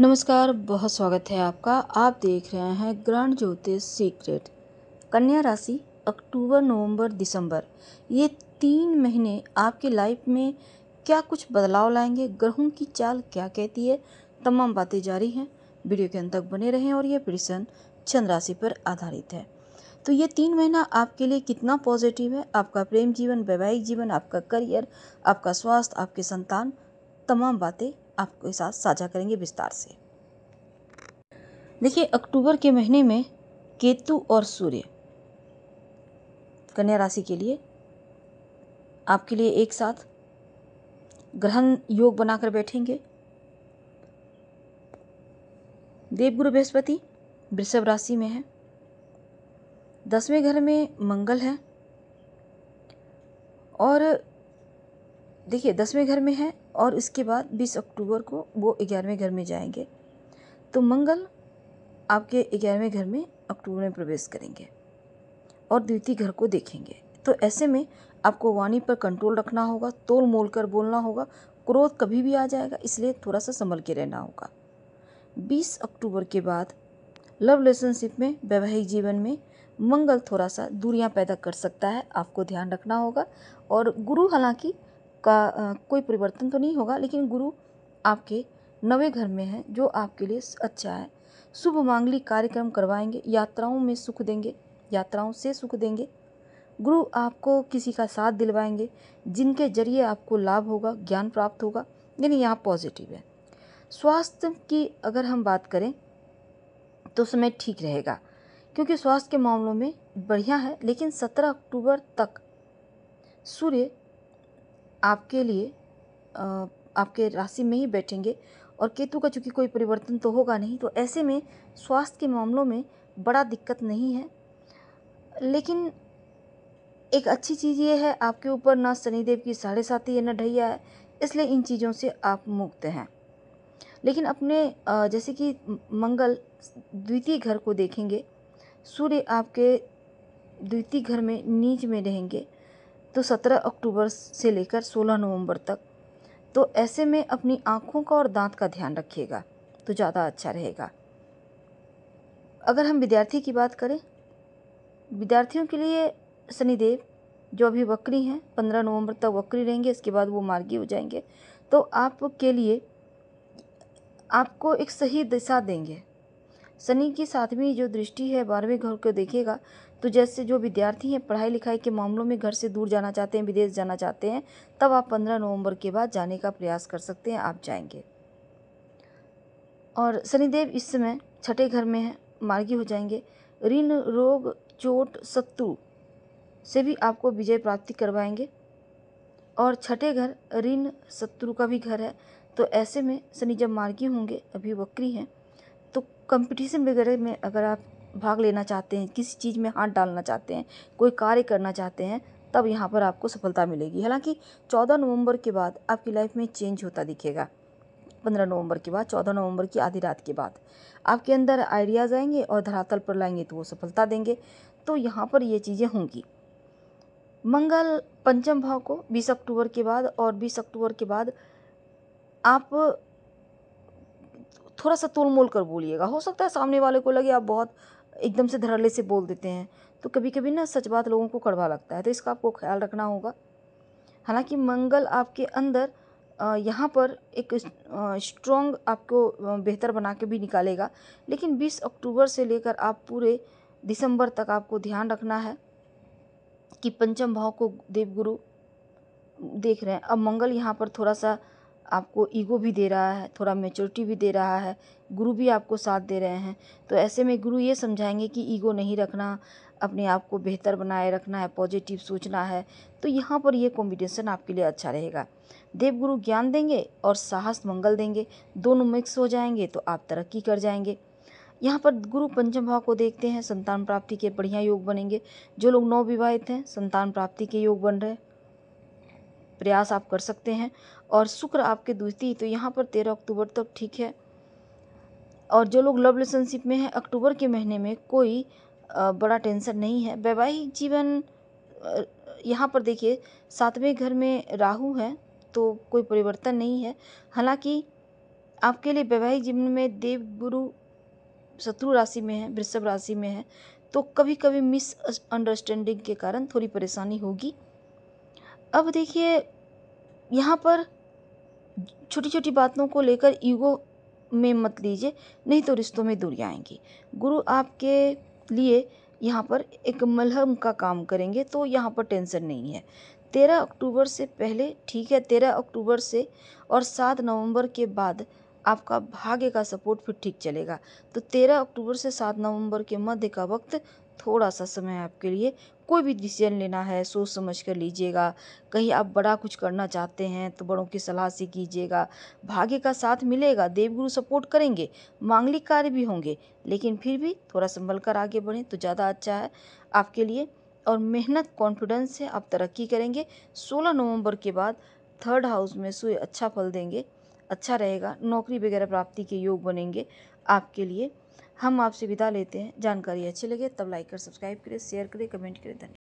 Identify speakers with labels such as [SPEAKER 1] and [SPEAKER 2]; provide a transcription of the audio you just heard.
[SPEAKER 1] नमस्कार बहुत स्वागत है आपका आप देख रहे हैं ग्रहण ज्योतिष सीक्रेट कन्या राशि अक्टूबर नवंबर दिसंबर ये तीन महीने आपके लाइफ में क्या कुछ बदलाव लाएंगे ग्रहों की चाल क्या कहती है तमाम बातें जारी हैं वीडियो के अंत तक बने रहें और ये प्रश्न चंद्र राशि पर आधारित है तो ये तीन महीना आपके लिए कितना पॉजिटिव है आपका प्रेम जीवन वैवाहिक जीवन आपका करियर आपका स्वास्थ्य आपके संतान तमाम बातें आपके साथ साझा करेंगे विस्तार से देखिए अक्टूबर के महीने में केतु और सूर्य कन्या राशि के लिए आपके लिए एक साथ ग्रहण योग बनाकर बैठेंगे देवगुरु बृहस्पति वृषभ राशि में है दसवें घर में मंगल है और देखिए दसवें घर में है और इसके बाद बीस अक्टूबर को वो ग्यारहवें घर में जाएंगे तो मंगल आपके ग्यारहवें घर में अक्टूबर में प्रवेश करेंगे और द्वितीय घर को देखेंगे तो ऐसे में आपको वाणी पर कंट्रोल रखना होगा तोल मोल कर बोलना होगा क्रोध कभी भी आ जाएगा इसलिए थोड़ा सा संभल के रहना होगा 20 अक्टूबर के बाद लव रिलेशनशिप में वैवाहिक जीवन में मंगल थोड़ा सा दूरियां पैदा कर सकता है आपको ध्यान रखना होगा और गुरु हालांकि आपका कोई परिवर्तन तो नहीं होगा लेकिन गुरु आपके नवे घर में है जो आपके लिए अच्छा है शुभ मांगलिक कार्यक्रम करवाएंगे यात्राओं में सुख देंगे यात्राओं से सुख देंगे गुरु आपको किसी का साथ दिलवाएंगे जिनके जरिए आपको लाभ होगा ज्ञान प्राप्त होगा यानी यहाँ पॉजिटिव है स्वास्थ्य की अगर हम बात करें तो समय ठीक रहेगा क्योंकि स्वास्थ्य के मामलों में बढ़िया है लेकिन सत्रह अक्टूबर तक सूर्य आपके लिए आपके राशि में ही बैठेंगे और केतु का चूँकि कोई परिवर्तन तो होगा नहीं तो ऐसे में स्वास्थ्य के मामलों में बड़ा दिक्कत नहीं है लेकिन एक अच्छी चीज़ ये है आपके ऊपर ना शनिदेव की साढ़े साथी है ना ढैया है इसलिए इन चीज़ों से आप मुक्त हैं लेकिन अपने जैसे कि मंगल द्वितीय घर को देखेंगे सूर्य आपके द्वितीय घर में नीच में रहेंगे तो सत्रह अक्टूबर से लेकर सोलह नवंबर तक तो ऐसे में अपनी आँखों का और दांत का ध्यान रखिएगा तो ज़्यादा अच्छा रहेगा अगर हम विद्यार्थी की बात करें विद्यार्थियों के लिए शनिदेव जो अभी वक्री हैं पंद्रह नवंबर तक वक्री रहेंगे इसके बाद वो मार्गी हो जाएंगे तो आप के लिए आपको एक सही दिशा देंगे शनि की सातवीं जो दृष्टि है बारहवें घर को देखेगा तो जैसे जो विद्यार्थी हैं पढ़ाई लिखाई के मामलों में घर से दूर जाना चाहते हैं विदेश जाना चाहते हैं तब आप पंद्रह नवंबर के बाद जाने का प्रयास कर सकते हैं आप जाएंगे और शनिदेव इस समय छठे घर में हैं मार्गी हो जाएंगे ऋण रोग चोट शत्रु से भी आपको विजय प्राप्ति करवाएंगे और छठे घर ऋण शत्रु का भी घर है तो ऐसे में शनि जब मार्गी होंगे अभी वक्री हैं तो कंपटीशन वगैरह में अगर आप भाग लेना चाहते हैं किसी चीज़ में हाथ डालना चाहते हैं कोई कार्य करना चाहते हैं तब यहाँ पर आपको सफलता मिलेगी हालांकि चौदह नवंबर के बाद आपकी लाइफ में चेंज होता दिखेगा पंद्रह नवंबर के बाद चौदह नवंबर की आधी रात के बाद आपके अंदर आइडियाज़ आएंगे और धरातल पर लाएंगे तो वो सफलता देंगे तो यहाँ पर ये चीज़ें होंगी मंगल पंचम भाव को 20 अक्टूबर के बाद और 20 अक्टूबर के बाद आप थोड़ा सा तोल मोल कर बोलिएगा हो सकता है सामने वाले को लगे आप बहुत एकदम से धड़ल्ले से बोल देते हैं तो कभी कभी ना सच बात लोगों को कड़वा लगता है तो इसका आपको ख्याल रखना होगा हालांकि मंगल आपके अंदर यहाँ पर एक स्ट्रॉन्ग आपको बेहतर बना के भी निकालेगा लेकिन 20 अक्टूबर से लेकर आप पूरे दिसंबर तक आपको ध्यान रखना है कि पंचम भाव को देवगुरु देख रहे हैं अब मंगल यहाँ पर थोड़ा सा आपको ईगो भी दे रहा है थोड़ा मेच्योरिटी भी दे रहा है गुरु भी आपको साथ दे रहे हैं तो ऐसे में गुरु ये समझाएंगे कि ईगो नहीं रखना अपने आप को बेहतर बनाए रखना है पॉजिटिव सोचना है तो यहाँ पर ये कॉम्बिनेशन आपके लिए अच्छा रहेगा देवगुरु ज्ञान देंगे और साहस मंगल देंगे दोनों मिक्स हो जाएंगे तो आप तरक्की कर जाएंगे यहाँ पर गुरु पंचम भाव को देखते हैं संतान प्राप्ति के बढ़िया योग बनेंगे जो लोग नौ विवाहित हैं संतान प्राप्ति के योग बन रहे हैं प्रयास आप कर सकते हैं और शुक्र आपके द्वितीय तो यहाँ पर तेरह अक्टूबर तक ठीक है और जो लोग लव रिलेशनशिप में हैं अक्टूबर के महीने में कोई बड़ा टेंशन नहीं है वैवाहिक जीवन यहाँ पर देखिए सातवें घर में राहु है तो कोई परिवर्तन नहीं है हालांकि आपके लिए वैवाहिक जीवन में देव गुरु शत्रु राशि में है वृषभ राशि में है तो कभी कभी मिस अंडरस्टैंडिंग के कारण थोड़ी परेशानी होगी अब देखिए यहाँ पर छोटी छोटी बातों को लेकर ईगो में मत लीजिए नहीं तो रिश्तों में दूरी आएंगी गुरु आपके लिए यहाँ पर एक मलहम का काम करेंगे तो यहाँ पर टेंशन नहीं है तेरह अक्टूबर से पहले ठीक है तेरह अक्टूबर से और सात नवंबर के बाद आपका भाग्य का सपोर्ट फिर ठीक चलेगा तो तेरह अक्टूबर से सात नवंबर के मध्य का वक्त थोड़ा सा समय आपके लिए कोई भी डिसीजन लेना है सोच समझ कर लीजिएगा कहीं आप बड़ा कुछ करना चाहते हैं तो बड़ों की सलाह से कीजिएगा भाग्य का साथ मिलेगा देवगुरु सपोर्ट करेंगे मांगलिक कार्य भी होंगे लेकिन फिर भी थोड़ा संभल कर आगे बढ़ें तो ज़्यादा अच्छा है आपके लिए और मेहनत कॉन्फिडेंस से आप तरक्की करेंगे सोलह नवम्बर के बाद थर्ड हाउस में सूर्य अच्छा फल देंगे अच्छा रहेगा नौकरी वगैरह प्राप्ति के योग बनेंगे आपके लिए हम आपसे विदा लेते हैं जानकारी अच्छी लगे तब लाइक करें सब्सक्राइब करें शेयर करें कमेंट करें धन्यवाद